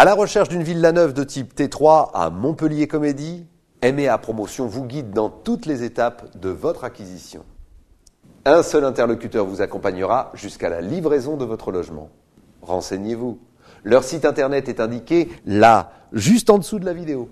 À la recherche d'une villa neuve de type T3 à Montpellier Comédie, MEA Promotion vous guide dans toutes les étapes de votre acquisition. Un seul interlocuteur vous accompagnera jusqu'à la livraison de votre logement. Renseignez-vous. Leur site internet est indiqué là, juste en dessous de la vidéo.